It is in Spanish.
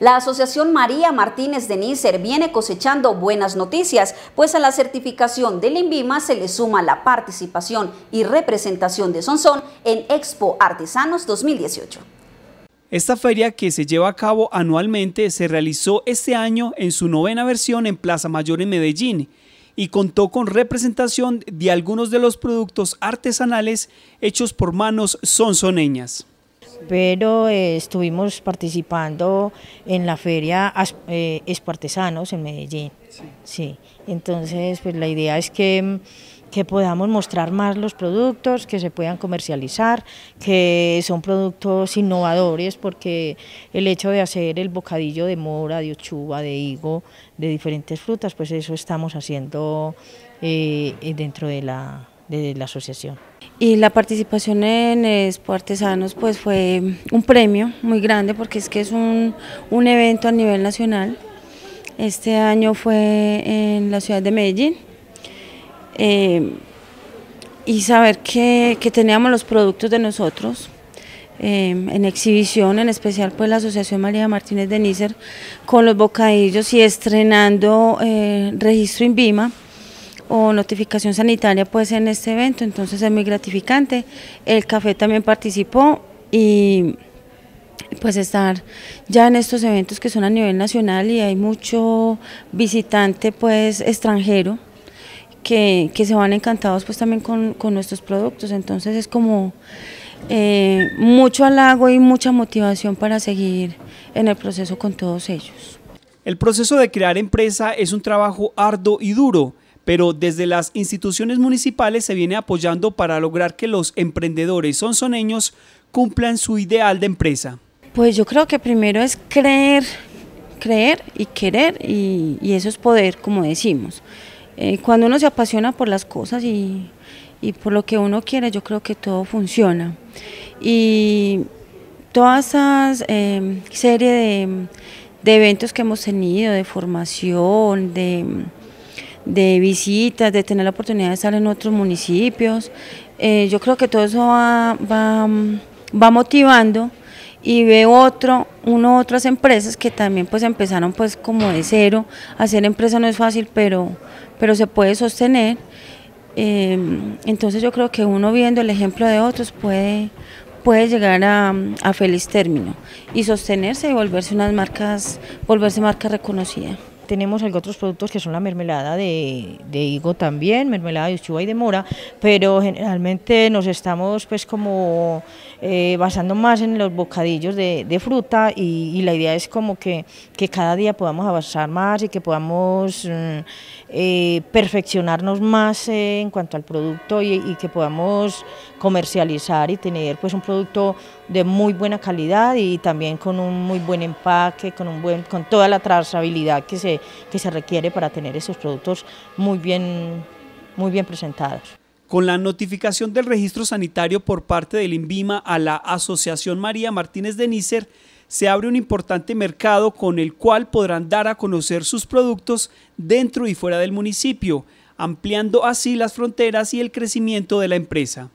La Asociación María Martínez de Nícer viene cosechando buenas noticias, pues a la certificación del INVIMA se le suma la participación y representación de Sonson en Expo Artesanos 2018. Esta feria que se lleva a cabo anualmente se realizó este año en su novena versión en Plaza Mayor en Medellín y contó con representación de algunos de los productos artesanales hechos por manos sonsoneñas pero eh, estuvimos participando en la feria eh, Espartesanos en Medellín. Sí. Entonces, pues la idea es que, podamos mostrar más los productos, que se puedan comercializar, que son productos innovadores, porque el hecho de hacer el bocadillo de mora, de ochuba, de higo, de diferentes frutas, pues eso estamos haciendo eh, dentro de la de la asociación. Y la participación en Expo Artesanos pues fue un premio muy grande porque es que es un, un evento a nivel nacional. Este año fue en la ciudad de Medellín. Eh, y saber que, teníamos los productos de nosotros eh, en exhibición, en especial pues la Asociación María Martínez de Nícer con los bocadillos y estrenando eh, registro Invima o notificación sanitaria pues en este evento, entonces es muy gratificante. El café también participó y pues estar ya en estos eventos que son a nivel nacional y hay mucho visitante pues extranjero que, que se van encantados pues también con, con nuestros productos, entonces es como eh, mucho halago y mucha motivación para seguir en el proceso con todos ellos. El proceso de crear empresa es un trabajo arduo y duro pero desde las instituciones municipales se viene apoyando para lograr que los emprendedores sonsoneños cumplan su ideal de empresa. Pues yo creo que primero es creer, creer y querer y, eso es poder, como decimos. Eh, cuando uno se apasiona por las cosas y, por lo que uno quiere, yo creo que todo funciona. Y todas esas series eh, serie de eventos que hemos tenido, de formación, de de visitas, de tener la oportunidad de estar en otros municipios. Eh, yo creo que todo eso va, va, motivando y veo otro, uno otras empresas que también pues empezaron pues como de cero, hacer empresa no es fácil pero, pero se puede sostener, em, entonces yo creo que uno viendo el ejemplo de otros puede, puede llegar a, a feliz término y sostenerse y volverse unas marcas, volverse marca reconocida. Tenemos algo, otros productos que son la mermelada de, higo también, mermelada de uchuva y de mora, pero generalmente nos estamos pues como eh, basando más en los bocadillos de, fruta y, la idea es como que, cada día podamos avanzar más y que podamos mm, eh, perfeccionarnos más eh, en cuanto al producto y, y que podamos comercializar y tener pues un producto de muy buena calidad y también con un muy buen empaque, con un buen, con toda la trazabilidad que se que, se requiere para tener esos productos muy bien, muy bien presentados. Con la notificación del registro sanitario por parte del INVIMA a la Asociación María Martínez de Nícer, se abre un importante mercado con el cual podrán dar a conocer sus productos dentro y fuera del municipio, ampliando así las fronteras y el crecimiento de la empresa.